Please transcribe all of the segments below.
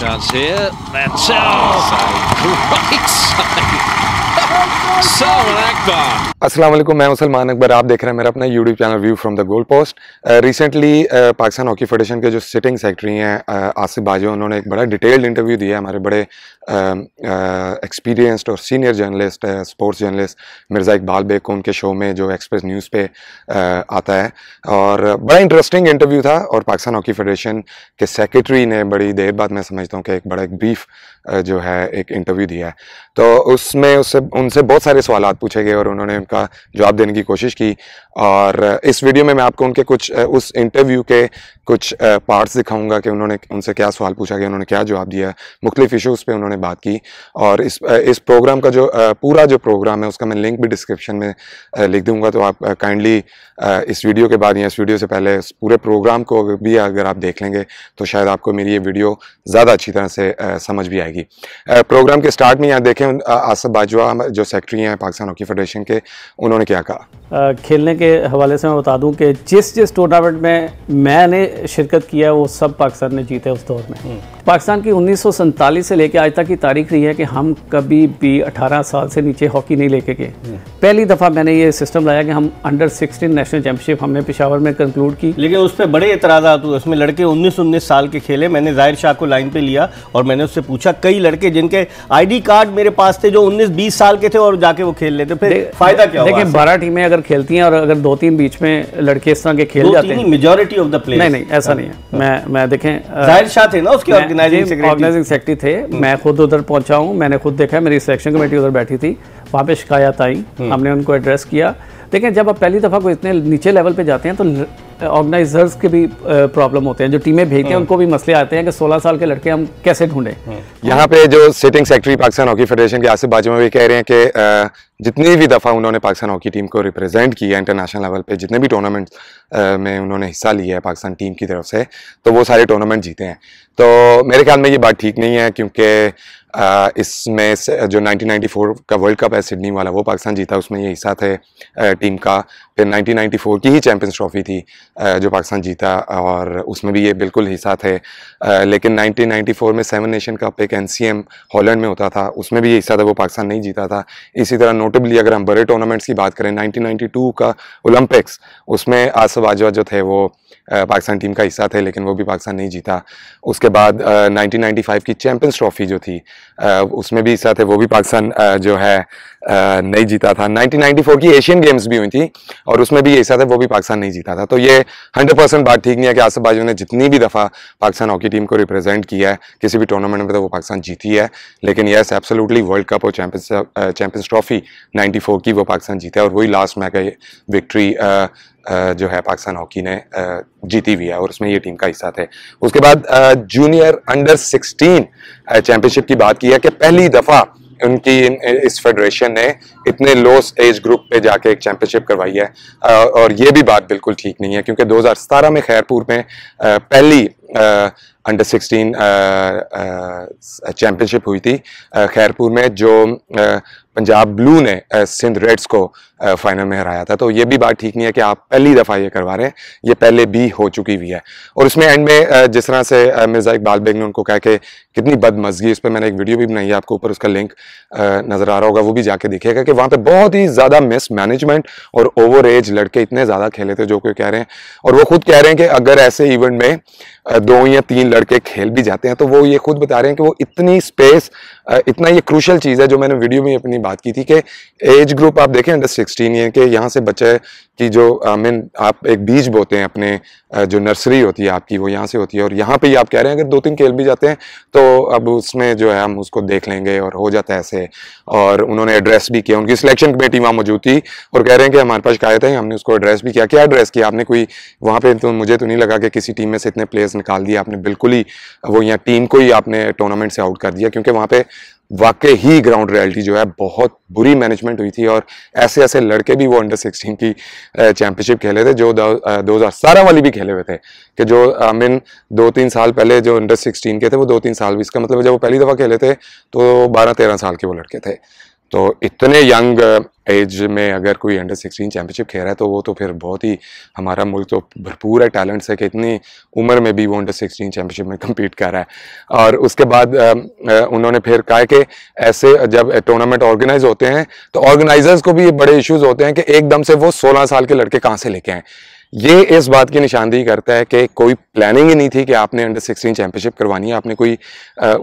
Chance here. That's oh, oh, right side. Aslam मैं मुसलमान अकबर आप देख रहे हैं मेरा अपना YouTube channel view from the goal post recently Pakistan hockey federation के जो सिटिंग सेक्रेटरी हैं uh, आसिफ बाजो उन्होंने एक बड़ा डिटेल्ड इंटरव्यू दिया हमारे बड़े एक्सपीरियंस्ड um, uh, uh, और senior journalist sports journalist Mirza Iqbal Baig को उनके शो में जो एक्सप्रेस न्यूज़ पे uh, आता है और uh, बड़ा इंटरेस्टिंग इंटरव्यू था और पाकिस्तान हॉकी फेडरेशन के सेक्रेटरी ने बड़ी देर बाद मैं समझता हूँ कि एक बड़ा एक ब्रीफ uh, जो है एक इंटरव्यू दिया है तो उसमें उससे उनसे बहुत सारे सवाल पूछे गए और उन्होंने उनका जवाब देने की कोशिश की और इस वीडियो में मैं आपको उनके कुछ उस इंटरव्यू के कुछ पार्ट्स दिखाऊंगा कि उन्होंने उनसे क्या सवाल पूछा गया उन्होंने क्या जवाब दिया मुख्तलिफ इशूज़ पे उन्होंने बात की और इस इस प्रोग्राम का जो पूरा जो प्रोग्राम है उसका मैं लिंक भी डिस्क्रिप्शन में लिख दूंगा तो आप काइंडली इस वीडियो के बाद या इस वीडियो से पहले इस पूरे प्रोग्राम को भी अगर आप देख लेंगे तो शायद आपको मेरी ये वीडियो ज़्यादा अच्छी तरह से समझ भी आएगी प्रोग्राम के स्टार्ट में यहाँ देखें आसफ बाजवा जो सेक्रेटरी हैं पाकिस्तान हॉकी फेडरेशन के उन्होंने क्या कहा खेलने के हवाले से मैं बता दूं कि जिस जिस टूर्नामेंट में मैंने शिरकत किया वो सब पाकिस्तान ने जीते उस दौर में हम्म। पाकिस्तान की उन्नीस से लेकर आज तक की तारीख रही है कि हम कभी भी अठारह साल से नीचे हॉकी नहीं लेके गए हम्म। पहली दफ़ा मैंने ये सिस्टम लाया कि हम अंडर सिक्सटीन नेशनल चैंपियनशिप हमने पिशावर में कंक्लूड की लेकिन उस पर बड़े एतराज़ा हुए तो उसमें लड़के उन्नीस उन्नीस साल के खेले मैंने जाहिर शाह को लाइन पर लिया और मैंने उससे पूछा कई लड़के जिनके आई कार्ड मेरे पास थे जो उन्नीस बीस साल साल के थे और जाके वो खेल लेते फिर फायदा क्या देखिए बारह टीमें अगर खेलती हैं और अगर दो तीन बीच में लड़के इस तरह के खेल जाते हैं मेजोरिटी ऑफ द प्लेयर नहीं नहीं ऐसा हाँ। नहीं है मैं मैं देखें जाहिर शाह थे ना उसके ऑर्गेनाइजिंग ऑर्गेनाइजिंग सेक्रेटरी थे हम्म। मैं खुद उधर पहुंचा हूँ मैंने खुद देखा मेरी सिलेक्शन कमेटी उधर बैठी थी वहाँ पे शिकायत आई हम्म। हमने उनको एड्रेस किया देखें जब आप पहली दफ़ा कोई इतने नीचे लेवल पे जाते हैं तो ऑर्गेनाइजर्स के भी प्रॉब्लम होते हैं जो टीमें भेजते हैं हाँ। उनको भी मसले आते हैं कि 16 साल के लड़के हम कैसे ढूंढे हाँ। यहाँ पे जो sitting secretary Pakistan hockey federation के आसिफ बाजू में भी कह रहे हैं कि जितनी भी दफ़ा उन्होंने पाकिस्तान हॉकी टीम को रिप्रेजेंट किया इंटरनेशनल लेवल पे जितने भी टूर्नामेंट में उन्होंने हिस्सा लिया है पाकिस्तान टीम की तरफ से तो वो सारे टूर्नामेंट जीते हैं तो मेरे ख्याल में ये बात ठीक नहीं है क्योंकि इसमें जो 1994 का वर्ल्ड कप है सिडनी वाला वो पाकिस्तान जीता उसमें ये हिस्सा थे टीम का फिर 1994 की ही चैम्पियंस ट्रॉफी थी जो पाकिस्तान जीता और उसमें भी ये बिल्कुल हिस्सा थे लेकिन 1994 में सेवन नेशन कप एक एन हॉलैंड में होता था उसमें भी ये हिस्सा था वो पाकिस्तान नहीं जीता था इसी तरह नोटेबली अगर हम बड़े टूर्नामेंट्स की बात करें नाइनटीन का ओलंपिक्स उसमें आसफ आजवा जो थे वो पाकिस्तान टीम का हिस्सा थे लेकिन वो भी पाकिस्तान नहीं जीता उसके बाद नाइनटीन की चैम्पियंस ट्रॉफी जो थी उसमें भी हिस्सा थे वो भी पाकिस्तान जो है नहीं जीता था 1994 की एशियन गेम्स भी हुई थी और उसमें भी यही था वो भी पाकिस्तान नहीं जीता था तो ये 100 परसेंट बात ठीक नहीं है कि आसफ बाजू ने जितनी भी दफ़ा पाकिस्तान हॉकी टीम को रिप्रेजेंट किया है किसी भी टूर्नामेंट में तो वो पाकिस्तान जीती है लेकिन यस एब्सोलूटली वर्ल्ड कप और चैम्पियंस चैम्पियंस ट्रॉफी नाइन्टी की वो पाकिस्तान जीता है और वही लास्ट मैच है विक्ट्री जो है पाकिस्तान हॉकी ने जीती हुई है और उसमें ये टीम का हिस्सा थे उसके बाद जूनियर अंडर सिक्सटीन चैंपियनशिप की बात की है कि पहली दफ़ा उनकी इस फेडरेशन ने इतने लो एज ग्रुप पे जाके एक चैंपियनशिप करवाई है और ये भी बात बिल्कुल ठीक नहीं है क्योंकि 2017 में खैरपुर में पहली अंडर 16 चैम्पियनशिप हुई थी uh, खैरपुर में जो uh, पंजाब ब्लू ने uh, सिंध रेड्स को फाइनल में हराया था तो ये भी बात ठीक नहीं है कि आप पहली दफ़ा ये करवा रहे हैं ये पहले भी हो चुकी हुई है और उसमें एंड में जिस तरह से मिर्ज़ा इकबाल बेग ने उनको कहा कि कितनी बदमजगी इस पर मैंने एक वीडियो भी बनाई है आपको ऊपर उसका लिंक नज़र आ रहा होगा वो भी जाके देखेगा कि वहाँ पर बहुत ही ज़्यादा मिस मैनेजमेंट और ओवर एज लड़के इतने ज़्यादा खेले थे जो कोई कह रहे हैं और वो खुद कह रहे हैं कि अगर ऐसे इवेंट में दो या तीन लड़के खेल भी जाते हैं तो वो ये खुद बता रहे हैं कि वो इतनी स्पेस इतना ये क्रूशल चीज़ है जो मैंने वीडियो में अपनी बात की थी कि एज ग्रुप आप देखें अंडर सिक्सटीन ये कि यहाँ से बच्चे की जो आई मीन आप एक बीज बोते हैं अपने जो नर्सरी होती है आपकी वो यहाँ से होती है और यहाँ पे ही आप कह रहे हैं अगर दो तीन खेल भी जाते हैं तो अब उसमें जो है हम उसको देख लेंगे और हो जाता है ऐसे और उन्होंने एड्रेस भी किया उनकी सिलेक्शन कमेटी वहाँ मौजूद थी और कह रहे हैं कि हमारे पास शिकायत है हमने उसको एड्रेस भी किया क्या एड्रेस किया आपने कोई वहाँ पर तो मुझे तो नहीं लगा कि किसी टीम में से इतने प्लेयर्स निकाल दिए आपने बिल्कुल ही वो यहाँ टीम को ही आपने टूर्नामेंट से आउट कर दिया क्योंकि वहाँ पर वाकई ही ग्राउंड रियलिटी जो है बहुत बुरी मैनेजमेंट हुई थी और ऐसे ऐसे लड़के भी वो अंडर 16 की चैंपियनशिप खेले थे जो दो हज़ार सतारह वाली भी खेले हुए थे कि जो आई मीन दो तीन साल पहले जो अंडर 16 के थे वो दो तीन साल भी इसका मतलब जब वो पहली दफ़ा खेले थे तो बारह तेरह साल के वो लड़के थे तो इतने यंग एज में अगर कोई अंडर सिक्सटीन चैंपियनशिप खेल रहा है तो वो तो फिर बहुत ही हमारा मुल्क तो भरपूर है टैलेंट से कि इतनी उम्र में भी वो अंडर सिक्सटीन चैंपियनशिप में कम्पीट कर रहा है और उसके बाद उन्होंने फिर कहा कि ऐसे जब टूर्नामेंट ऑर्गेनाइज होते हैं तो ऑर्गेनाइजर्स को भी ये बड़े इश्यूज होते हैं कि एकदम से वो सोलह साल के लड़के कहाँ से लेके आए ये इस बात की निशानदेही करता है कि कोई प्लानिंग ही नहीं थी कि आपने अंडर सिक्सटीन चैंपियनशिप करवानी है आपने कोई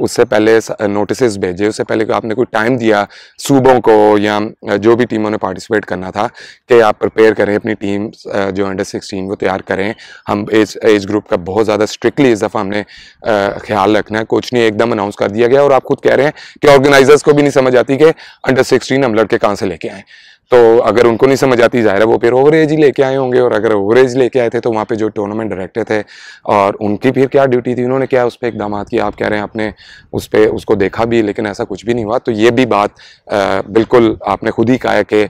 उससे पहले नोटिस भेजे उससे पहले आपने कोई टाइम दिया सूबों को या जो भी टीमों ने पार्टिसिपेट करना था कि आप प्रिपेयर करें अपनी टीम जो अंडर सिक्सटीन को तैयार करें हम एज एज ग्रुप का बहुत ज़्यादा स्ट्रिक्टली इस दफ़ा हमने ख्याल रखना है कोच नहीं एकदम अनाउंस कर दिया गया और आप खुद कह रहे हैं कि ऑर्गेनाइजर्स को भी नहीं समझ आती कि अंडर सिक्सटीन हम लड़के कहाँ से लेके आएँ तो अगर उनको नहीं समझ आती ज़ाहिर है वो फिर ओवरेज ही लेके आए होंगे और अगर ओवरेज लेके आए थे तो वहाँ पे जो टूर्नामेंट डायरेक्टर थे और उनकी फिर क्या ड्यूटी थी उन्होंने क्या उस पर इकदाम किया आप कह रहे हैं आपने उस पर उसको देखा भी लेकिन ऐसा कुछ भी नहीं हुआ तो ये भी बात आ, बिल्कुल आपने खुद ही कहा कि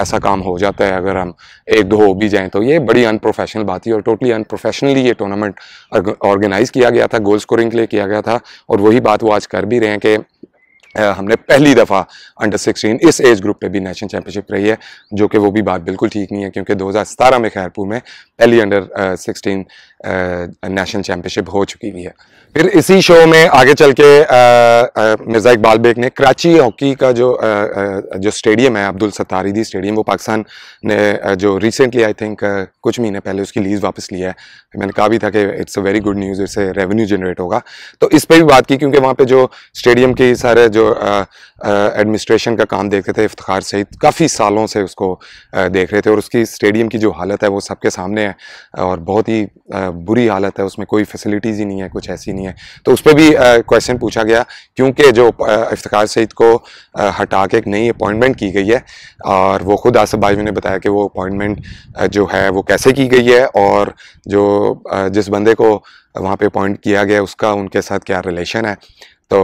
ऐसा काम हो जाता है अगर हम एक दो हो भी जाएँ तो ये बड़ी अनप्रोफेशनल बात थी और टोटली अनप्रोफेशनली ये टूर्नामेंट ऑर्गेनाइज़ किया गया था गोल स्कोरिंग के लिए किया गया था और वही बात वो आज कर भी रहे हैं कि हमने पहली दफ़ा अंडर 16 इस एज ग्रुप पे भी नेशनल चैंपियनशिप रही है जो कि वो भी बात बिल्कुल ठीक नहीं है क्योंकि 2017 में खैरपुर में पहली अंडर 16 नेशनल चैम्पियनशिप हो चुकी हुई है फिर इसी शो में आगे चल के मिर्ज़ा इकबाल बेग ने कराची हॉकी का जो आ, जो स्टेडियम है अब्दुल सतारीदी स्टेडियम वो पाकिस्तान ने जो रिसेंटली आई थिंक कुछ महीने पहले उसकी लीज़ वापस लिया है मैंने कहा भी था कि it's a very good news इससे रेवेन्यू जनरेट होगा तो इस पर भी बात की क्योंकि वहाँ पर जो स्टेडियम के सारे जो एडमिनिस्ट्रेशन का काम देखते थे इफ्तार सईद काफ़ी सालों से उसको देख रहे थे और उसकी स्टेडियम की जो हालत है वो सबके सामने है और बहुत ही बुरी हालत है उसमें कोई फैसिलिटीज़ ही नहीं है कुछ ऐसी नहीं है तो उस पर भी क्वेश्चन पूछा गया क्योंकि जो इफ्तार सईद को हटा के एक नई अपॉइंटमेंट की गई है और वो खुद आसफ बाजवा ने बताया कि वो अपॉइंटमेंट जो है वो कैसे की गई है और जो जिस बंदे को वहाँ पे अपॉइंट किया गया उसका उनके साथ क्या रिलेशन है तो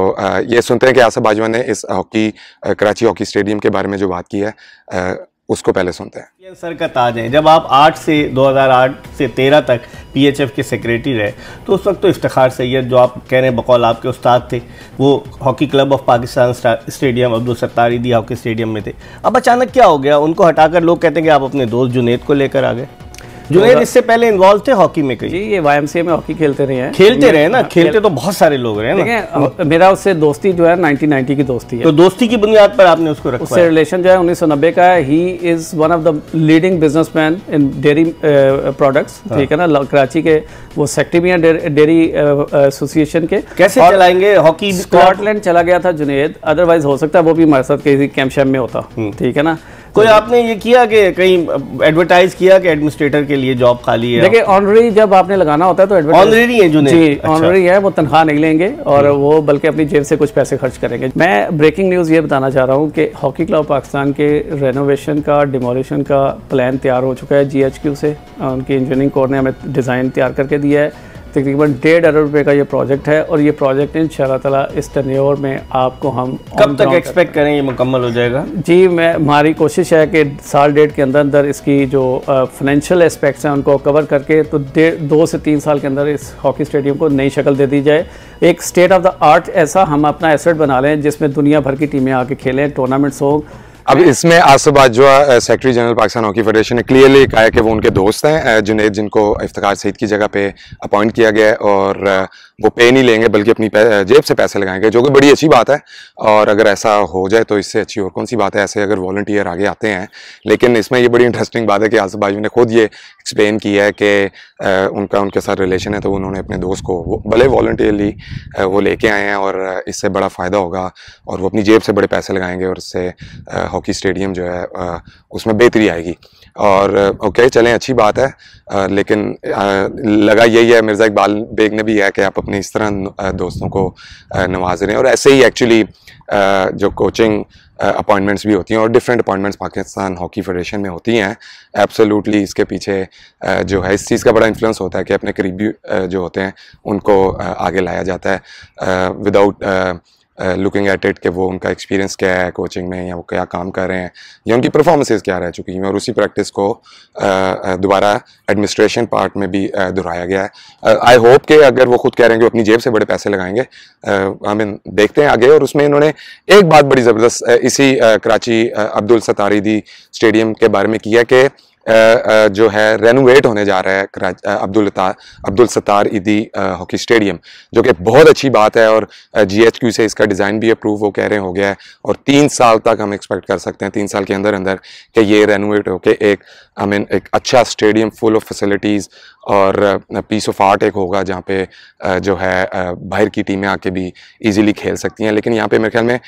ये सुनते हैं कि आसफ बाजवा ने इस हॉकी कराची हॉकी स्टेडियम के बारे में जो बात की है उसको पहले सुनते हैं सर का ताज है जब आप 8 से 2008 से 13 तक पीएचएफ के सेक्रेटरी रहे तो उस वक्त तो इफ्तार सैयद जो आप कह रहे हैं बकौल आपके उस्ताद थे वो hockey club of Pakistan stadium Abdul Sattar Edhi hockey stadium में थे अब अचानक क्या हो गया उनको हटाकर लोग कहते हैं कि आप अपने दोस्त जुनेद को लेकर आ गए जुनेद इससे पहले इन्वॉल्व थे हॉकी में कहीं जी ये वाईएमसीए में हॉकी खेलते रहे हैं खेलते रहे ना हाँ, खेलते तो बहुत सारे लोग रहे ना मेरा उससे दोस्ती जो है 1990 की दोस्ती है तो दोस्ती की बुनियाद पर आपने उसको रखा उससे रिलेशन जो है उन्नीस का है he is one of the leading business in dairy products ठीक है ना कराची के वो सेक्टर भी हैं डेयरी एसोसिएशन के कैसे चलाएंगे हॉकी स्कॉटलैंड चला गया था जुनेद अदरवाइज हो सकता है वो भी हमारे साथ कैम्प शैम में होता हम्म। ठीक है ना कोई आपने ये किया कि कहीं एडवर्टाइज किया कि एडमिनिस्ट्रेटर के लिए जॉब खाली है देखिए ऑनरेडी जब आपने लगाना होता है तो ऑनरेडी है जो जी ऑनररी अच्छा। है वो तनख्वाह नहीं लेंगे और वो बल्कि अपनी जेब से कुछ पैसे खर्च करेंगे मैं ब्रेकिंग न्यूज़ ये बताना चाह रहा हूँ कि हॉकी क्लब पाकिस्तान के रेनोवेशन का डिमोलिशन का प्लान तैयार हो चुका है जी से उनकी इंजीनियरिंग कोर ने हमें डिज़ाइन तैयार करके दिया है तकरीबन डेढ़ अरब रुपए का ये प्रोजेक्ट है और ये प्रोजेक्ट इन शाह इस टर्नओवर में आपको हम कब तक एक्सपेक्ट करें ये मुकम्मल हो जाएगा जी मैं हमारी कोशिश है कि साल डेढ़ के अंदर अंदर इसकी जो फाइनेंशियल एस्पेक्ट्स हैं उनको कवर करके तो दो से तीन साल के अंदर इस हॉकी स्टेडियम को नई शक्ल दे दी जाए एक स्टेट ऑफ द आर्ट ऐसा हम अपना एसेट बना लें जिसमें दुनिया भर की टीमें आके खेलें टूर्नामेंट्स हों अब इसमें आसबाज जो है secretary general Pakistan hockey federation ने क्लियरली कहा है कि वो उनके दोस्त हैं जुनेद जिनको इफ्तार सईद की जगह पे अपॉइंट किया गया है और वो पे नहीं लेंगे बल्कि अपनी जेब से पैसे लगाएंगे जो कि बड़ी अच्छी बात है और अगर ऐसा हो जाए तो इससे अच्छी और कौन सी बात है ऐसे अगर वॉल्टियर आगे आते हैं लेकिन इसमें ये बड़ी इंटरेस्टिंग बात है कि आसफ बाजू ने खुद ये एक्सप्लेन किया है कि उनका उनके साथ रिलेशन है तो उन्होंने अपने दोस्त को भले वॉल्टियरली वो लेके आए हैं और इससे बड़ा फ़ायदा होगा और वो अपनी जेब से बड़े पैसे लगाएंगे और इससे हॉकी स्टेडियम जो है उसमें बेहतरी आएगी और ओके uh, चलें अच्छी बात है आ, uh, लेकिन आ, uh, लगा यही है मिर्ज़ा इकबाल बेग ने भी है कि आप अपने इस तरह दोस्तों को नवाज रहे हैं और ऐसे ही एक्चुअली जो कोचिंग अपॉइंटमेंट्स भी होती हैं और different appointments Pakistan hockey federation में होती हैं एब्सोल्युटली इसके पीछे जो है इस चीज़ का बड़ा इन्फ्लुएंस होता है कि अपने करीबी जो होते हैं उनको आगे लाया जाता है विदाउट लुकिंग एट इट कि वो उनका एक्सपीरियंस क्या है कोचिंग में या वो क्या काम कर रहे हैं या उनकी परफॉर्मेंसेज क्या रह चुकी हैं और उसी प्रैक्टिस को uh, uh, दोबारा एडमिनिस्ट्रेशन पार्ट में भी uh, दोहराया गया है आई होप कि अगर वो खुद कह रहे हैं कि अपनी जेब से बड़े पैसे लगाएंगे इन देखते हैं आगे और उसमें इन्होंने एक बात बड़ी ज़बरदस्त इसी कराची अब्दुल दी स्टेडियम के बारे में किया कि जो है रेनोवेट होने जा रहा है अब्दुल अब्दुल सतार ईदी हॉकी स्टेडियम जो कि बहुत अच्छी बात है और जीएचक्यू से इसका डिज़ाइन भी अप्रूव वो कह रहे हो गया है और तीन साल तक हम एक्सपेक्ट कर सकते हैं तीन साल के अंदर अंदर कि ये रेनोवेट होके एक आई मीन एक अच्छा स्टेडियम फुल ऑफ फैसिलिटीज़ और पीस ऑफ आर्ट एक होगा जहाँ पे जो है बाहर की टीमें आके भी इजीली खेल सकती हैं लेकिन यहाँ पे मेरे ख्याल में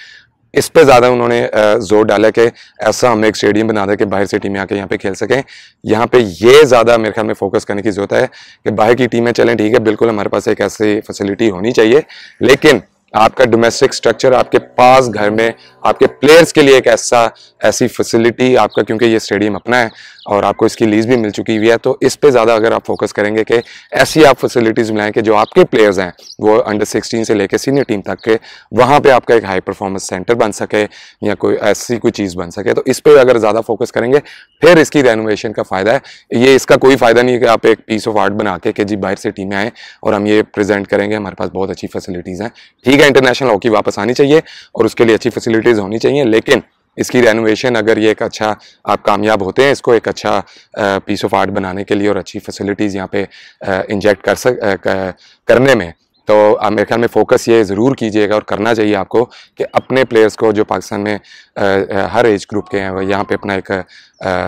इस पे ज़्यादा उन्होंने जोर डाला कि ऐसा हमें एक स्टेडियम बना दें कि बाहर से टीमें आके यहाँ पे खेल सकें यहाँ पे ये ज़्यादा मेरे ख्याल में फोकस करने की ज़रूरत है कि बाहर की टीमें चलें ठीक है बिल्कुल हमारे पास एक ऐसी फैसिलिटी होनी चाहिए लेकिन आपका डोमेस्टिक स्ट्रक्चर आपके पास घर में आपके प्लेयर्स के लिए एक ऐसा ऐसी फैसिलिटी आपका क्योंकि ये स्टेडियम अपना है और आपको इसकी लीज भी मिल चुकी हुई है तो इस पर ज़्यादा अगर आप फोकस करेंगे कि ऐसी आप फैसिलिटीज़ मिलाएं कि जो आपके प्लेयर्स हैं वो अंडर 16 से लेकर सीनियर टीम तक के वहाँ पर आपका एक हाई परफॉर्मेंस सेंटर बन सके या कोई ऐसी कोई चीज़ बन सके तो इस पर अगर ज़्यादा फोकस करेंगे फिर इसकी रेनोवेशन का फ़ायदा है ये इसका कोई फ़ायदा नहीं है कि आप एक पीस ऑफ आर्ट बना के कि जी बाहर से टीमें आएँ और हम ये प्रेजेंट करेंगे हमारे पास बहुत अच्छी फैसिलिटीज़ हैं ठीक है इंटरनेशनल हॉकी वापस आनी चाहिए और उसके लिए अच्छी फैसिलिटीज़ होनी चाहिए लेकिन इसकी रेनोवेशन अगर ये एक अच्छा आप कामयाब होते हैं इसको एक अच्छा पीस ऑफ आर्ट बनाने के लिए और अच्छी फैसिलिटीज़ यहाँ पे इंजेक्ट कर सक करने में तो मेरे ख्याल में फोकस ये ज़रूर कीजिएगा और करना चाहिए आपको कि अपने प्लेयर्स को जो पाकिस्तान में हर एज ग्रुप के हैं वह यहाँ पर अपना एक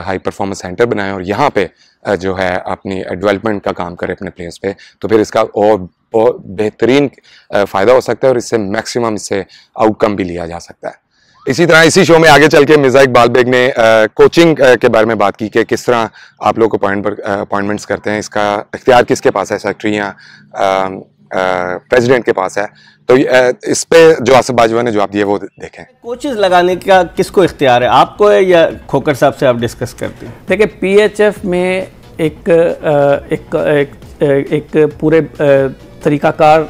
हाई परफॉर्मेंस सेंटर बनाएं और यहाँ पर जो है अपनी डेवलपमेंट का काम करें अपने प्लेयर्स पे तो फिर इसका और बहुत बेहतरीन फ़ायदा हो सकता है और इससे मैक्सिमम इससे आउटकम भी लिया जा सकता है इसी तरह इसी शो में आगे चल के मिर्जा इकबाल बेग ने आ, कोचिंग आ, के बारे में बात की कि किस तरह आप लोग अपॉइंट पर अपॉइंटमेंट्स करते हैं इसका इख्तियार किसके पास है सेक्रेटरी या प्रेसिडेंट के पास है तो आ, इस पे जो आसिफ बाजवा ने जवाब दिया वो देखें कोचेज लगाने का किसको इख्तियार है आपको है या खोकर साहब से आप डिस्कस करते हैं देखिए पी में एक एक, एक, एक, एक पूरे तरीकाकार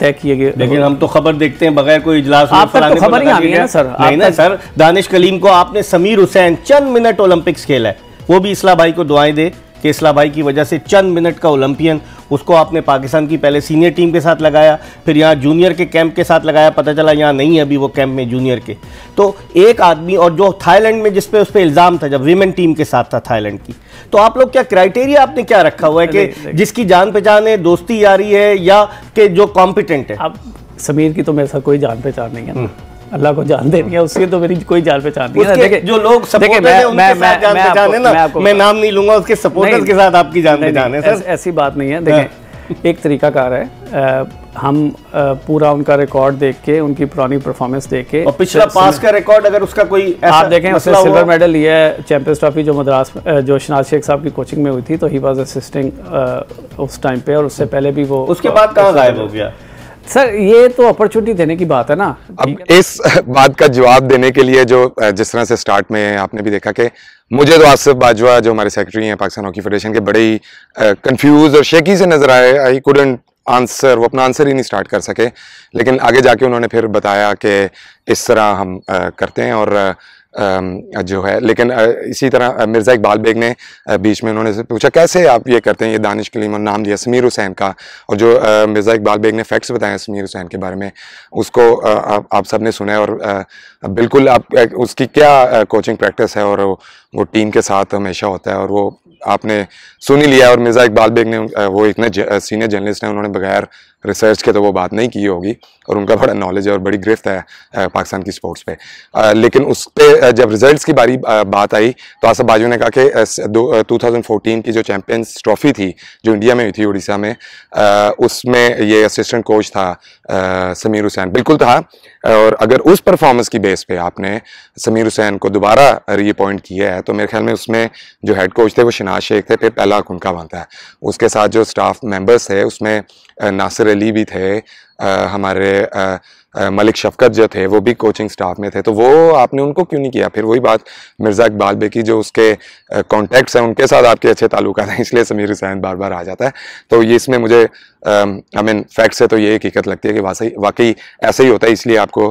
तय किए गए लेकिन हम तो खबर देखते हैं बगैर कोई इजलास आपका तो खबर ही आ है ना सर नहीं ना सर दानिश कलीम को आपने समीर हुसैन चंद मिनट ओलंपिक्स खेला है वो भी इसला भाई को दुआएं दे केसला भाई की वजह से चंद मिनट का ओलंपियन उसको आपने पाकिस्तान की पहले सीनियर टीम के साथ लगाया फिर यहाँ जूनियर के कैंप के साथ लगाया पता चला यहाँ नहीं है अभी वो कैंप में जूनियर के तो एक आदमी और जो थाईलैंड में जिस पे उस पर इल्ज़ाम था जब वीमेन टीम के साथ था थाईलैंड की तो आप लोग क्या क्राइटेरिया आपने क्या रखा हुआ है कि जिसकी जान पहचान है दोस्ती यारी है या कि जो कॉम्पिटेंट है अब समीर की तो मेरे साथ कोई जान पहचान नहीं है हम्म। अल्लाह को जान देनी है उसके तो मेरी कोई जान पहचान नहीं है जो लोग सपोर्टर मैं, उनके मैं, साथ जान पहचान है ना मैं नाम नहीं लूंगा उसके सपोर्टर्स के साथ आपकी जान पहचान है सर ऐसी बात नहीं है देखें एक तरीका कार है हम पूरा उनका रिकॉर्ड देख के उनकी पुरानी परफॉर्मेंस देख के और पिछला पास का रिकॉर्ड अगर उसका कोई आप देखें उसने सिल्वर मेडल लिया है चैंपियंस ट्रॉफी जो मद्रास जो शनाज शेख साहब की कोचिंग में हुई थी तो ही वाज असिस्टिंग उस टाइम पे और उससे पहले भी वो उसके बाद कहाँ गायब हो गया सर ये तो अपॉर्चुनिटी देने की बात है ना अब इस बात का जवाब देने के लिए जो जिस तरह से स्टार्ट में आपने भी देखा कि मुझे तो आसिफ बाजवा जो हमारे सेक्रेटरी हैं पाकिस्तान हॉकी फेडरेशन के बड़े ही कंफ्यूज और शेकी से नजर आए आई कुडेंट आंसर वो अपना आंसर ही नहीं स्टार्ट कर सके लेकिन आगे जाके उन्होंने फिर बताया कि इस तरह हम करते हैं और जो है लेकिन इसी तरह मिर्ज़ा इकबाल बेग ने बीच में उन्होंने से पूछा कैसे आप ये करते हैं ये दानिश कलीम और नाम दिया समीर हुसैन का और जो मिर्ज़ा इकबाल बेग ने फैक्ट्स बताए समीर हुसैन के बारे में उसको आप, आप सब ने सुना है और बिल्कुल आप उसकी क्या कोचिंग प्रैक्टिस है और वो टीम के साथ हमेशा होता है और वो आपने सुनी लिया और मिर्ज़ा इकबाल बेग ने वो इतने सीनियर जर्नलिस्ट हैं उन्होंने बगैर रिसर्च के तो वो बात नहीं की होगी और उनका बड़ा नॉलेज है और बड़ी गिरफ्त है पाकिस्तान की स्पोर्ट्स पे लेकिन उस पर जब रिजल्ट्स की बारी बात आई तो आसफ बाजू ने कहा कि दो टू की जो चैम्पियंस ट्रॉफी थी जो इंडिया में हुई थी उड़ीसा में उसमें ये असिस्टेंट कोच था समीर हुसैन बिल्कुल था और अगर उस परफॉर्मेंस की बेस पे आपने समीर हुसैन को दोबारा रीअपॉइंट किया है तो मेरे ख्याल में उसमें जो हेड कोच थे वो शनाज शेख थे फिर पहला उनका बनता है उसके साथ जो स्टाफ मेम्बर्स थे उसमें नासिर नेचुरली भी थे आ, हमारे आ, आ, मलिक शफकत जो थे वो भी कोचिंग स्टाफ में थे तो वो आपने उनको क्यों नहीं किया फिर वही बात मिर्ज़ा इकबाल बे की जो उसके कॉन्टैक्ट्स हैं उनके साथ आपके अच्छे ताल्लुक हैं इसलिए समीर हुसैन बार बार आ जाता है तो ये इसमें मुझे आई मीन फैक्ट से तो ये हकीकत लगती है कि वाकई वाकई ऐसा ही होता है इसलिए आपको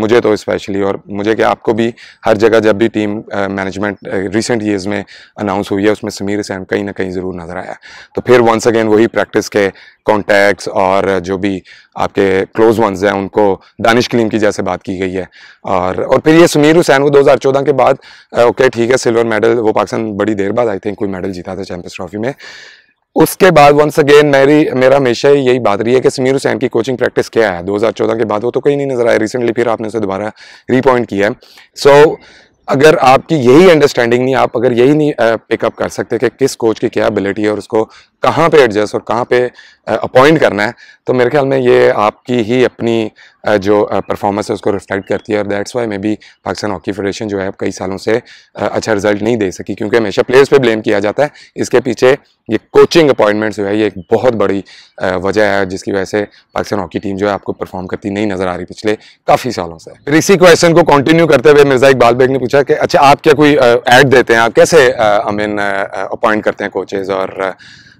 मुझे तो स्पेशली और मुझे क्या आपको भी हर जगह जब भी टीम मैनेजमेंट रिसेंट ईयर्स में अनाउंस हुई है उसमें समीर हुसैन कहीं ना कहीं ज़रूर नज़र आया तो फिर वंस अगेन वही प्रैक्टिस के कॉन्टैक्ट्स और जो भी आपके क्लोज वंस हैं उनको दानिश कलीम की जैसे बात की गई है और और फिर ये समीर हुसैन वो 2014 के बाद ओके ठीक है सिल्वर मेडल वो पाकिस्तान बड़ी देर बाद आई थिंक कोई मेडल जीता था चैंपियंस ट्रॉफी में उसके बाद वंस अगेन मेरी मेरा हमेशा ही यही बात रही है कि समीर हुसैन की कोचिंग प्रैक्टिस क्या है 2014 के बाद वो तो कहीं नहीं नजर आया रिसेंटली फिर आपने उसे दोबारा रीपॉइंट किया है सो so, अगर आपकी यही अंडरस्टैंडिंग नहीं आप अगर यही नहीं पिकअप कर सकते कि किस कोच की क्या एबिलिटी है और उसको कहाँ पे एडजस्ट और कहाँ पे अपॉइंट करना है तो मेरे ख्याल में ये आपकी ही अपनी जो परफॉर्मेंस है उसको रिफ्लेक्ट करती है और that's why maybe Pakistan hockey federation जो है अब कई सालों से अच्छा रिजल्ट नहीं दे सकी क्योंकि हमेशा प्लेयर्स पे ब्लेम किया जाता है इसके पीछे ये कोचिंग अपॉइंटमेंट्स जो है ये एक बहुत बड़ी वजह है जिसकी वजह से पाकिस्तान हॉकी टीम जो है आपको परफॉर्म करती नहीं नज़र आ रही पिछले काफ़ी सालों से फिर इसी क्वेश्चन को कंटिन्यू करते हुए मिर्जा इकबाल बेग ने पूछा कि अच्छा आप क्या कोई ऐड देते हैं आप कैसे आई मीन अपॉइंट करते हैं कोचेज़ और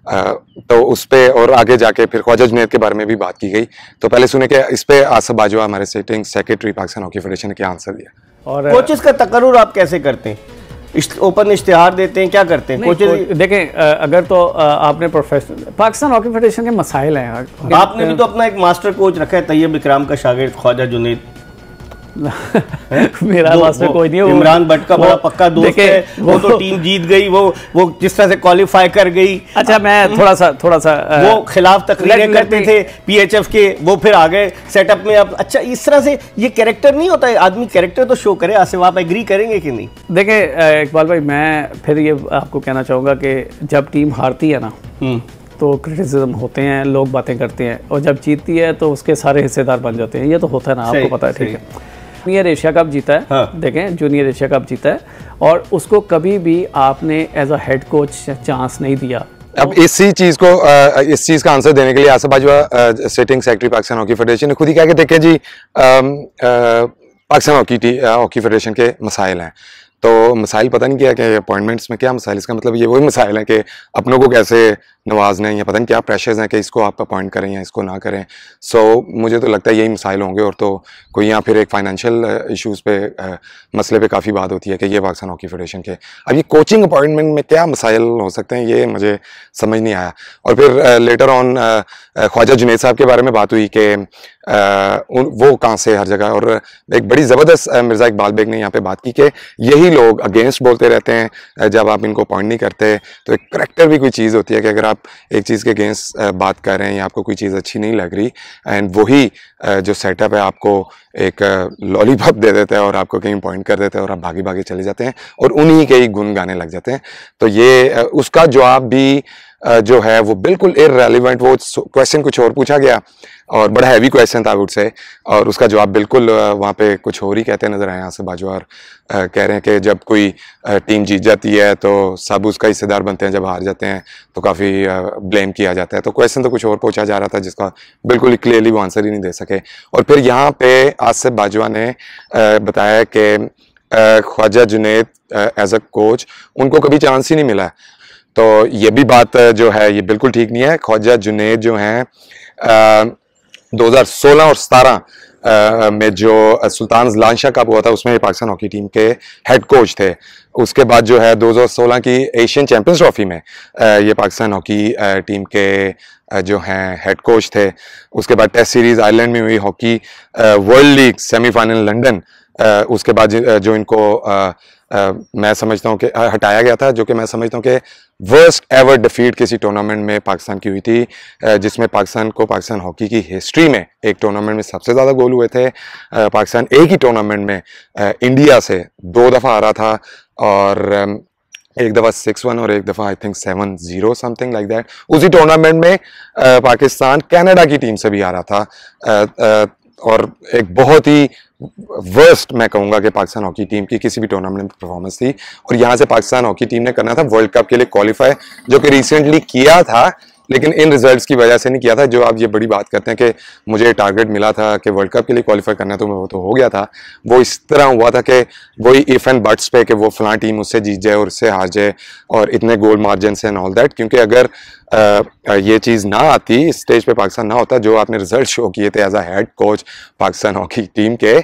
तो उस पर और आगे जाके फिर ख्वाजा जुनेद के बारे में भी बात की गई तो पहले सुने के इस पर आसफ बाजवा हमारे sitting secretary Pakistan hockey federation क्या आंसर दिया और कोचेस का तकरूर आप कैसे करते हैं ओपन इश्तिहार देते हैं क्या करते हैं कोचेज देखें अगर तो आपने प्रोफेशनल पाकिस्तान हॉकी फेडरेशन के मसाइल हैं आपने भी तो अपना एक मास्टर कोच रखा है तैयब इकराम का शागिर ख्वाजा जुनेद मेरा वास्ते कोई नहीं इमरान भट्ट का बड़ा पक्का दोस्त है वो, तो वो तो टीम जीत गई वो वो जिस तरह से क्वालिफाई कर गई अच्छा मैं हम्म। थोड़ा सा थोड़ा सा वो खिलाफ तकरीरें करते थे पीएचएफ के वो फिर आ गए सेटअप में अब अच्छा इस तरह से ये कैरेक्टर नहीं होता आदमी कैरेक्टर तो शो करे आसिफ आप एग्री करेंगे कि नहीं देखे इकबाल भाई मैं फिर ये आपको कहना चाहूँगा कि जब टीम हारती है ना हम्म। तो क्रिटिसिज्म होते हैं लोग बातें करते हैं और जब जीतती है तो उसके सारे हिस्सेदार बन जाते हैं ये तो होता है ना आपको पता है ठीक है जूनियर एशिया कप जीता है हाँ। देखें जूनियर एशिया कप जीता है और उसको कभी भी आपने as a head coach chance नहीं दिया अब तो- इसी चीज को इस चीज का आंसर देने के लिए Asif Bajwa setting secretary Pakistan hockey federation ने खुद ही कहा कि देखिए जी पाकिस्तान हॉकी हॉकी फेडरेशन के मसाइल हैं तो मसाइल पता नहीं क्या कि अपॉइंटमेंट्स में क्या मसाइल इसका मतलब ये वही मसाइल है कि अपनों को कैसे नवाजने या पता नहीं क्या प्रेशर्स हैं कि इसको आप अपॉइंट करें या इसको ना करें सो so, मुझे तो लगता है यही मसाइल होंगे और तो कोई यहाँ फिर एक फाइनेंशियल इश्यूज़ पे आ, मसले पे काफ़ी बात होती है कि ये पाकिस्तान हॉकी फेडरेशन के अब ये कोचिंग अपॉइंटमेंट में क्या मसाइल हो सकते हैं ये मुझे समझ नहीं आया और फिर लेटर ऑन ख्वाजा जुनेद साहब के बारे में बात हुई कि वो कहाँ से हर जगह और एक बड़ी ज़बरदस्त मिर्ज़ा इकबाल बेग ने यहाँ पे बात की कि यही लोग अगेंस्ट बोलते रहते हैं जब आप इनको अपॉइंट नहीं करते तो एक करेक्टर भी कोई चीज़ होती है कि अगर आप एक चीज़ के अगेंस्ट बात कर रहे हैं या आपको कोई चीज़ अच्छी नहीं लग रही एंड वही जो सेटअप है आपको एक लॉलीपॉप दे देते हैं और आपको कहीं पॉइंट कर देते हैं और आप भागी भागी चले जाते हैं और उन्हीं के ही गुन गाने लग जाते हैं तो ये उसका जवाब भी जो है वो बिल्कुल इरेलीवेंट वो क्वेश्चन कुछ और पूछा गया और बड़ा हैवी क्वेश्चन था उससे से और उसका जवाब बिल्कुल वहाँ पे कुछ और ही कहते नज़र आए यहाँ से बाजू और कह रहे हैं कि जब कोई टीम जीत जाती है तो सब उसका हिस्सेदार बनते हैं जब हार जाते हैं तो काफ़ी ब्लेम किया जाता है तो क्वेश्चन तो कुछ और पूछा जा रहा था जिसका बिल्कुल क्लियरली वो आंसर ही नहीं दे सके सके और फिर यहाँ पे आसिफ बाजवा ने बताया कि Khawaja Junaid as a coach उनको कभी चांस ही नहीं मिला तो ये भी बात जो है ये बिल्कुल ठीक नहीं है ख्वाजा जुनेद जो हैं 2016 और 17 में जो सुल्तान लानशाह कप हुआ था उसमें पाकिस्तान हॉकी टीम के हेड कोच थे उसके बाद जो है 2016 की एशियन चैंपियंस ट्रॉफी में ये पाकिस्तान हॉकी टीम के जो हैं हेड कोच थे उसके बाद टेस्ट सीरीज़ आयरलैंड में हुई hockey world league semifinal London उसके बाद जो इनको मैं समझता हूँ कि हटाया गया था जो कि मैं समझता हूँ कि वर्स्ट एवर डिफीट किसी टूर्नामेंट में पाकिस्तान की हुई थी जिसमें पाकिस्तान को पाकिस्तान हॉकी की हिस्ट्री में एक टूर्नामेंट में सबसे ज़्यादा गोल हुए थे पाकिस्तान एक ही टूर्नामेंट में इंडिया से दो दफ़ा हारा था Um, और एक दफ़ा सिक्स वन और एक दफ़ा I think seven zero something like that उसी टूर्नामेंट में आ, uh, पाकिस्तान कनाडा की टीम से भी आ रहा था आ, uh, आ, uh, और एक बहुत ही वर्स्ट मैं कहूँगा कि पाकिस्तान हॉकी टीम की किसी भी टूर्नामेंट में परफॉर्मेंस थी और यहाँ से पाकिस्तान हॉकी टीम ने करना था वर्ल्ड कप के लिए क्वालिफाई जो कि रिसेंटली किया था लेकिन इन रिजल्ट्स की वजह से नहीं किया था जो आप ये बड़ी बात करते हैं कि मुझे टारगेट मिला था कि वर्ल्ड कप के लिए क्वालिफाई करना तो वो तो हो गया था वो इस तरह हुआ था कि वही इफ़ एंड बट्स पे कि वो फलां टीम उससे जीत जाए और उससे हार जाए और इतने गोल मार्जिन से एंड ऑल दैट क्योंकि अगर आ, ये चीज़ ना आती स्टेज पर पाकिस्तान ना होता जो आपने रिजल्ट शो किए थे as a head coach Pakistan hockey team के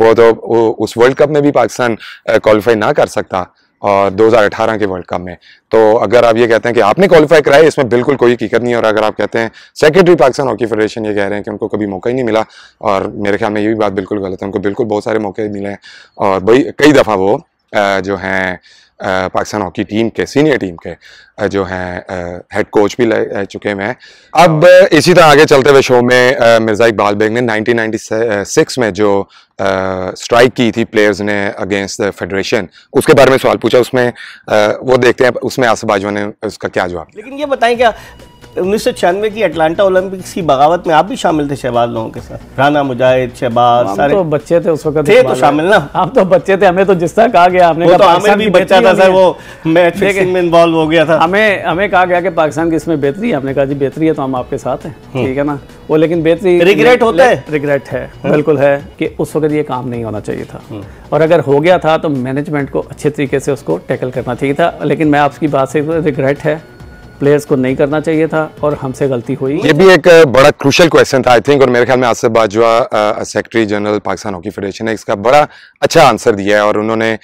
वो तो वो उस वर्ल्ड कप में भी पाकिस्तान क्वालिफाई ना कर सकता और 2018 के वर्ल्ड कप में तो अगर आप ये कहते हैं कि आपने क्वालिफाई कराया इसमें बिल्कुल कोई हकीकत नहीं और अगर आप कहते हैं सेक्रेटरी पाकिस्तान हॉकी फेडरेशन ये कह रहे हैं कि उनको कभी मौका ही नहीं मिला और मेरे ख्याल में ये भी बात बिल्कुल गलत है उनको बिल्कुल बहुत सारे मौके मिले हैं और बई कई दफ़ा वो जो हैं पाकिस्तान हॉकी टीम के सीनियर टीम के जो है हेड कोच भी ले चुके हैं अब हाँ। इसी तरह आगे चलते हुए शो में मिर्ज़ा इकबाल बेग ने 1996 में जो स्ट्राइक की थी प्लेयर्स ने अगेंस्ट द फेडरेशन उसके बारे में सवाल पूछा उसमें वो देखते हैं उसमें आसफ बाजवा ने उसका क्या जवाब लेकिन ये बताएं क्या उन्नीस सौ छियानवे की अटलांटा ओलंपिक्स की बगावत में आप भी शामिल थे शहबाज लोगों के साथ राना मुजाहिद शहबाज सारे तो बच्चे थे उस वक्त थे तो शामिल ना आप तो बच्चे थे हमें तो जिस तरह कहा गया आपने तो हमें भी बच्चा था सर वो मैच में इन्वॉल्व हो गया था हमें हमें कहा गया कि पाकिस्तान की इसमें बेहतरी है हमने कहा जी बेहतरी है तो हम आपके साथ हैं हम्म। ठीक है ना वो लेकिन बेहतरी रिग्रेट होता है रिग्रेट है हम्म। बिल्कुल है कि उस वक्त ये काम नहीं होना चाहिए था हम्म। और अगर हो गया था तो मैनेजमेंट को अच्छे तरीके से उसको टैकल करना चाहिए था लेकिन मैं आपकी बात से रिग्रेट है प्लेयर्स को नहीं करना चाहिए था और हमसे गलती हुई ये भी एक बड़ा क्रुशल क्वेश्चन था आई थिंक और मेरे ख्याल में Asif Bajwa secretary general Pakistan hockey federation ने इसका बड़ा अच्छा आंसर दिया है और उन्होंने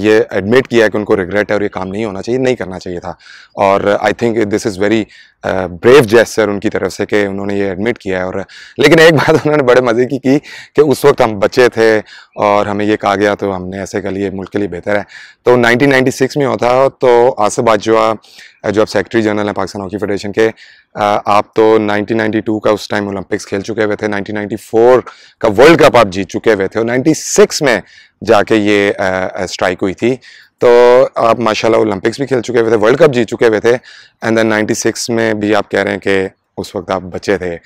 ये एडमिट किया है कि उनको रिग्रेट है और ये काम नहीं होना चाहिए नहीं करना चाहिए था और I think this is very brave gesture उनकी तरफ से कि उन्होंने ये एडमिट किया है और लेकिन एक बात उन्होंने बड़े मज़े की की कि उस वक्त हम बच्चे थे और हमें ये कहा गया तो हमने ऐसे कर लिए मुल्क के लिए बेहतर है तो 1996 में होता तो आसिफ बाजवा जो अब सेक्रेटरी जनरल हैं पाकिस्तान हॉकी फेडरेशन के आप तो 1992 का उस टाइम ओलंपिक्स खेल चुके हुए थे 1994 का वर्ल्ड कप आप जीत चुके हुए थे और 96 में जाके ये स्ट्राइक हुई थी तो आप माशाल्लाह ओलंपिक्स भी खेल चुके हुए थे वर्ल्ड कप जीत चुके हुए थे एंड देन 96 में भी आप कह रहे हैं कि उस वक्त आप बचे थे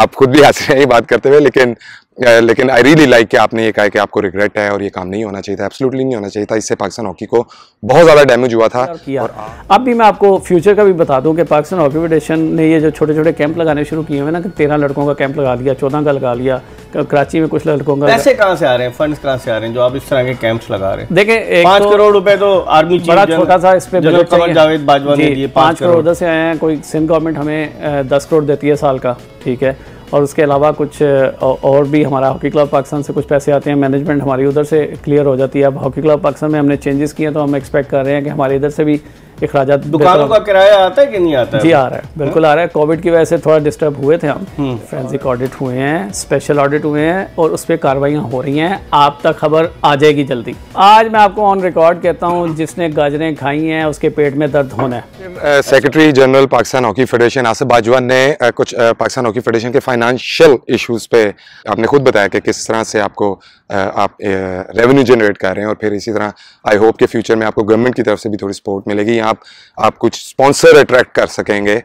आप खुद भी हंस रहे हैं ये बात करते हुए लेकिन लेकिन आई रियली लाइक कि आपने ये कहा कि आपको रिग्रेट है और ये काम नहीं होना चाहिए था एब्सोल्युटली नहीं होना चाहिए था इससे पाकिस्तान हॉकी को बहुत ज़्यादा डैमेज हुआ था और अब भी मैं आपको फ्यूचर का भी बता दूं कि पाकिस्तान हॉकी फेडरेशन ने ये जो छोटे छोटे कैंप लगाने शुरू किए हुए ना कि तेरह लड़कों का कैंप लगा लिया चौदह का लगा लिया कराची में कुछ लड़कों का पैसे कहाँ से आ रहे हैं फंड कहाँ से आ रहे हैं जो आप इस तरह के कैंप्स लगा रहे हैं देखिए पाँच तो करोड़ रुपए तो आर्मी बड़ा छोटा सा इस पर जावेद बाजवा पाँच करोड़ उधर से आए हैं कोई सिंध गवर्नमेंट हमें दस करोड़ देती है साल का ठीक है और उसके अलावा कुछ और भी हमारा हॉकी क्लब पाकिस्तान से कुछ पैसे आते हैं मैनेजमेंट हमारी उधर से क्लियर हो जाती है अब हॉकी क्लब पाकिस्तान में हमने चेंजेस किए तो हम एक्सपेक्ट कर रहे हैं कि हमारे इधर से भी अखराज दुकानों का किराया आता है कि नहीं आता जी आ रहा है बिल्कुल आ रहा है कोविड की वजह से थोड़ा डिस्टर्ब हुए थे हम फ्रेंसिक हम्म। ऑडिट हुए हैं स्पेशल ऑडिट हुए हैं और उस पर कार्रवाइयाँ हो रही हैं आप तक खबर आ जाएगी जल्दी आज मैं आपको ऑन रिकॉर्ड कहता हूँ जिसने गाजरें खाई हैं उसके पेट में दर्द होना है secretary general Pakistan hockey federation Asif Bajwa ने uh, कुछ पाकिस्तान हॉकी फेडरेशन के फाइनेंशियल इश्यूज पे आपने खुद बताया कि किस तरह से आपको uh, आप रेवेन्यू uh, जनरेट कर रहे हैं और फिर इसी तरह आई होप के फ्यूचर में आपको गवर्नमेंट की तरफ से भी थोड़ी सपोर्ट मिलेगी यहाँ आप आप कुछ स्पॉन्सर अट्रैक्ट कर सकेंगे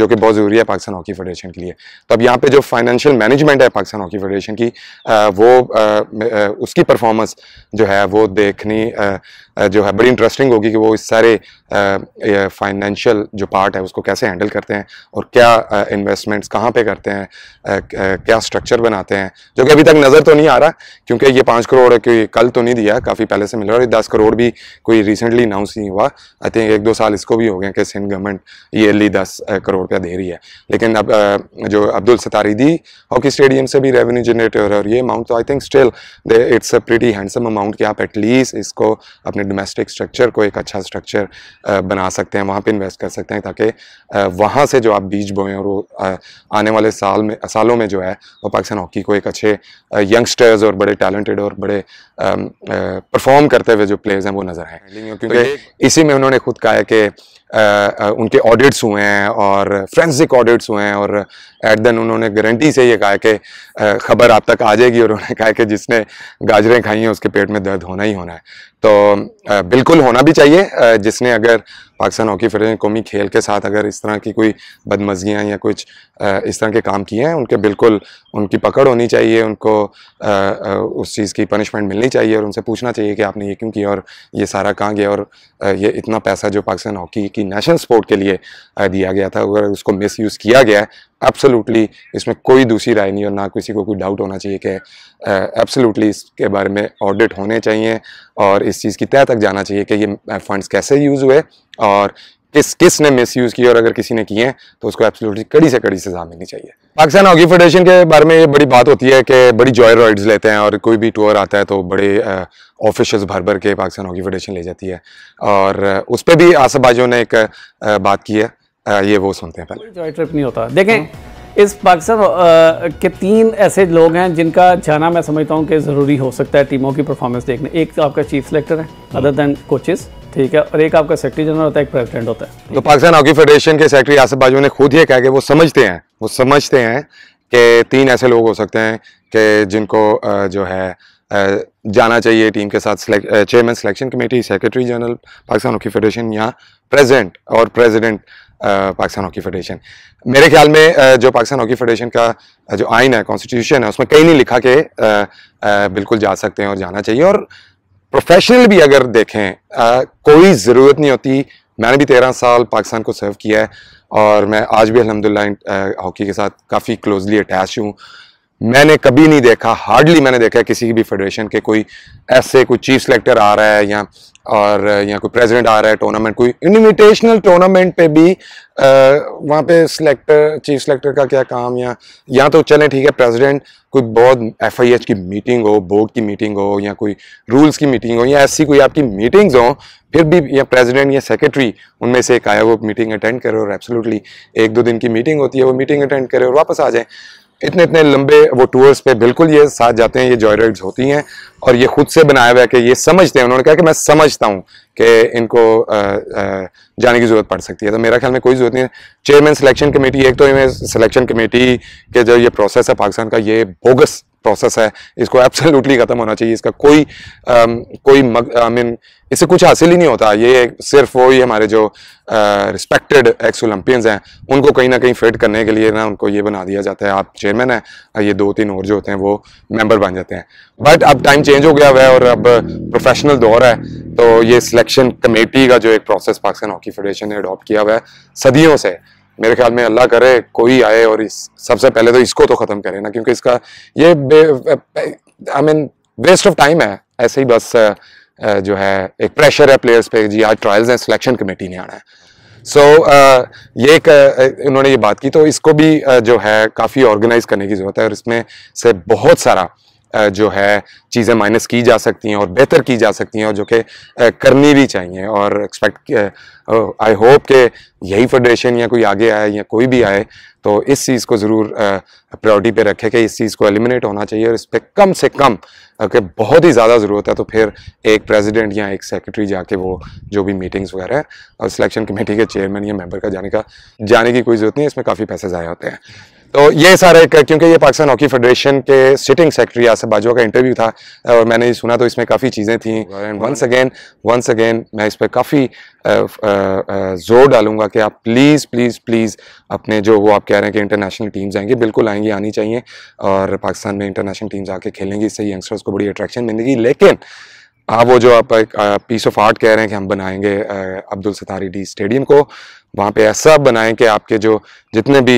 जो कि बहुत ज़रूरी है पाकिस्तान हॉकी फेडरेशन के लिए तो अब यहाँ पे जो फाइनेंशियल मैनेजमेंट है पाकिस्तान हॉकी फेडरेशन की वो उसकी परफॉर्मेंस जो है वो देखनी जो है बड़ी इंटरेस्टिंग होगी कि वो इस सारे फाइनेंशियल जो पार्ट है उसको कैसे हैंडल करते हैं और क्या इन्वेस्टमेंट्स कहाँ पे करते हैं क्या स्ट्रक्चर बनाते हैं जो कि अभी तक नज़र तो नहीं आ रहा क्योंकि ये पाँच करोड़ कोई कल तो नहीं दिया काफ़ी पहले से मिल रहा है और दस करोड़ भी कोई रिसेंटली अनाउंस नहीं हुआ आई थिंक एक दो साल इसको भी हो गया कि सिंध गवर्नमेंट ईयरली दस करोड़ रुपया दे रही है लेकिन अब जो अब्दुल सतारीदी हॉकी स्टेडियम से भी रेवेन्यू जनरेट हो रहा है और ये अमाउंट तो I think still it's a pretty handsome amount कि आप एटलीस्ट इसको अपने डोमेस्टिक स्ट्रक्चर को एक अच्छा स्ट्रक्चर बना सकते हैं वहाँ पे इन्वेस्ट कर सकते हैं ताकि वहाँ से जो आप बीज बोएं और वो आने वाले साल में सालों में जो है वो पाकिस्तान हॉकी को एक अच्छे यंगस्टर्स और बड़े टैलेंटेड और बड़े परफॉर्म करते हुए जो प्लेयर्स हैं वो नज़र आए क्योंकि इसी में उन्होंने खुद कहा है कि आ, आ, उनके ऑडिट्स हुए हैं और फ्रेंसिक ऑडिट्स हुए हैं और एट देन उन्होंने गारंटी से ये कहा कि खबर आप तक आ जाएगी और उन्होंने कहा कि जिसने गाजरें खाई हैं उसके पेट में दर्द होना ही होना है तो बिल्कुल होना भी चाहिए जिसने अगर पाकिस्तान हॉकी फेडरेशन कौमी खेल के साथ अगर इस तरह की कोई बदमजगियाँ या कुछ इस तरह के काम किए हैं उनके बिल्कुल उनकी पकड़ होनी चाहिए उनको उस चीज़ की पनिशमेंट मिलनी चाहिए और उनसे पूछना चाहिए कि आपने ये क्यों किया और ये सारा कहाँ गया और ये इतना पैसा जो पाकिस्तान हॉकी की नेशनल स्पोर्ट के लिए दिया गया था अगर उसको मिस यूज़ किया गया है एब्सोल्युटली इसमें कोई दूसरी राय नहीं और ना किसी को कोई डाउट होना चाहिए कि एब्सोल्युटली इसके बारे में ऑडिट होने चाहिए और इस चीज़ की तय तक जाना चाहिए कि ये फंड्स कैसे यूज़ हुए और किस किस ने मिस यूज़ किया और अगर किसी ने किए हैं तो उसको एब्सोल्युटली कड़ी से कड़ी सजा मिलनी चाहिए पाकिस्तान हॉकी फेडरेशन के बारे में ये बड़ी बात होती है कि बड़ी जॉय रॉइड्स लेते हैं और कोई भी टूर आता है तो बड़े ऑफिशल्स भर भर के पाकिस्तान हॉकी फेडरेशन ले जाती है और उस पर भी बाजों ने एक बात की है ये वो सुनते हैं पहले जॉय ट्रिप नहीं होता देखें इस पाकिस्तान के तीन ऐसे लोग हैं जिनका जाना मैं समझता हूँ कि ज़रूरी हो सकता है टीमों की परफॉर्मेंस देखने एक तो आपका चीफ सेलेक्टर है अदर देन कोचेस ठीक है और एक आपका सेक्रेटरी जनरल होता है एक प्रेसिडेंट होता है तो पाकिस्तान हॉकी फेडरेशन के सेक्रेटरी आसिफ बाजू ने खुद ये कहा कि वो समझते हैं वो समझते हैं कि तीन ऐसे लोग हो सकते हैं कि जिनको जो है जाना चाहिए टीम के साथ chairman selection committee secretary general Pakistan hockey federation या प्रेजिडेंट और प्रेजिडेंट पाकिस्तान हॉकी फेडरेशन मेरे ख्याल में जो पाकिस्तान हॉकी फेडरेशन का जो आइन है कॉन्स्टिट्यूशन है उसमें कहीं नहीं लिखा के बिल्कुल जा सकते हैं और जाना चाहिए और प्रोफेशनल भी अगर देखें कोई ज़रूरत नहीं होती मैंने भी तेरह साल पाकिस्तान को सर्व किया है और मैं आज भी अलहमदिल्ला हॉकी के साथ काफ़ी क्लोजली अटैच हूँ मैंने कभी नहीं देखा हार्डली मैंने देखा किसी भी फेडरेशन के कोई ऐसे कोई चीफ सेलेक्टर आ रहा है या और या कोई प्रेसिडेंट आ रहा है टूर्नामेंट कोई इन्विटेशनल टूर्नामेंट पे भी वहाँ पे सिलेक्टर चीफ सेलेक्टर का क्या काम या या तो चले ठीक है प्रेसिडेंट कोई बहुत एफ की मीटिंग हो बोर्ड की मीटिंग हो या कोई रूल्स की मीटिंग हो या ऐसी कोई आपकी मीटिंग्स हो फिर भी या प्रेसिडेंट या सेक्रेटरी उनमें से एक आया वो मीटिंग अटेंड करे और एब्सोल्युटली एक दो दिन की मीटिंग होती है वो मीटिंग अटेंड करे और वापस आ जाए इतने इतने लंबे वो टूर्स पे बिल्कुल ये साथ जाते हैं ये जॉय राइड्स होती हैं और ये खुद से बनाया हुआ है कि ये समझते हैं उन्होंने कहा कि मैं समझता हूँ कि इनको आ, आ, जाने की ज़रूरत पड़ सकती है तो मेरा ख्याल में कोई ज़रूरत नहीं है चेयरमैन सिलेक्शन कमेटी एक तो इन्हें सिलेक्शन कमेटी के जो ये प्रोसेस है पाकिस्तान का ये बोगस प्रोसेस है इसको एब्सोल्युटली ख़त्म होना चाहिए इसका कोई आ, कोई आई मीन इससे कुछ हासिल ही नहीं होता ये सिर्फ वो ही हमारे जो रिस्पेक्टेड एक्स ओलंपियंस हैं उनको कहीं ना कहीं फिट करने के लिए ना उनको ये बना दिया जाता है आप चेयरमैन हैं ये दो तीन और जो होते हैं वो मेंबर बन जाते हैं बट अब टाइम चेंज हो गया हुआ है और अब प्रोफेशनल दौर है तो ये सिलेक्शन कमेटी का जो एक प्रोसेस पाकिस्तान हॉकी फेडरेशन ने अडॉप्ट किया हुआ है सदियों से मेरे ख्याल में अल्लाह करे कोई आए और इस सबसे पहले तो इसको तो ख़त्म करे ना क्योंकि इसका ये I mean waste of time है ऐसे ही बस जो है एक प्रेशर है प्लेयर्स पे जी आज ट्रायल्स हैं सिलेक्शन कमेटी ने आना है सो so, ये एक उन्होंने ये बात की तो इसको भी जो है काफ़ी ऑर्गेनाइज करने की ज़रूरत है और इसमें से बहुत सारा जो है चीज़ें माइनस की जा सकती हैं और बेहतर की जा सकती हैं और जो कि करनी भी चाहिए और एक्सपेक्ट आई होप कि यही फेडरेशन या कोई आगे आए या कोई भी आए तो इस चीज़ को ज़रूर प्रायोरिटी पे रखे कि इस चीज़ को एलिमिनेट होना चाहिए और इस पर कम से कम अगर बहुत ही ज़्यादा ज़रूरत है तो फिर एक प्रेसिडेंट या एक सेक्रेटरी जाके वो जो भी मीटिंग्स वगैरह है और सिलेक्शन कमेटी के चेयरमैन या मेंबर का जाने का जाने की कोई ज़रूरत नहीं है इसमें काफ़ी पैसे ज़ाया होते हैं तो ये सारे क्योंकि ये पाकिस्तान हॉकी फेडरेशन के सिटिंग सेक्रेटरी आसफ बाजवा का इंटरव्यू था और मैंने सुना तो इसमें काफ़ी चीज़ें थी and once again once again मैं इस पर काफ़ी जोर डालूंगा कि आप प्लीज़ प्लीज़ प्लीज़ अपने जो वो आप कह रहे हैं कि इंटरनेशनल टीम्स आएंगे बिल्कुल आएंगी आनी चाहिए और पाकिस्तान में इंटरनेशनल टीम्स आके खेलेंगी इससे यंगस्टर्स को बड़ी अट्रैक्शन मिलेगी लेकिन आप हाँ, वो जो आप एक पीस ऑफ आर्ट कह रहे हैं कि हम बनाएंगे अब्दुल सतारी डी स्टेडियम को वहाँ पे ऐसा बनाएं कि आपके जो जितने भी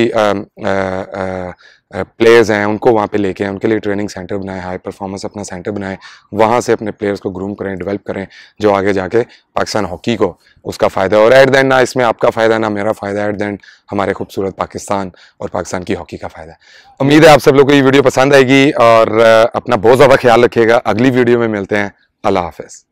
प्लेयर्स हैं उनको वहाँ पे लेके आए उनके लिए ट्रेनिंग सेंटर बनाएं हाई परफॉर्मेंस अपना सेंटर बनाएं वहाँ से अपने प्लेयर्स को ग्रूम करें डेवलप करें जो आगे जाके पाकिस्तान हॉकी को उसका फ़ायदा और एट दैन ना इसमें आपका फ़ायदा ना मेरा फ़ायदा एट दैन हमारे खूबसूरत पाकिस्तान और पाकिस्तान की हॉकी का फ़ायदा उम्मीद है आप सब लोग को ये वीडियो पसंद आएगी और अपना बहुत ज़्यादा ख्याल रखिएगा अगली वीडियो में मिलते हैं अल्लाह हाफिज़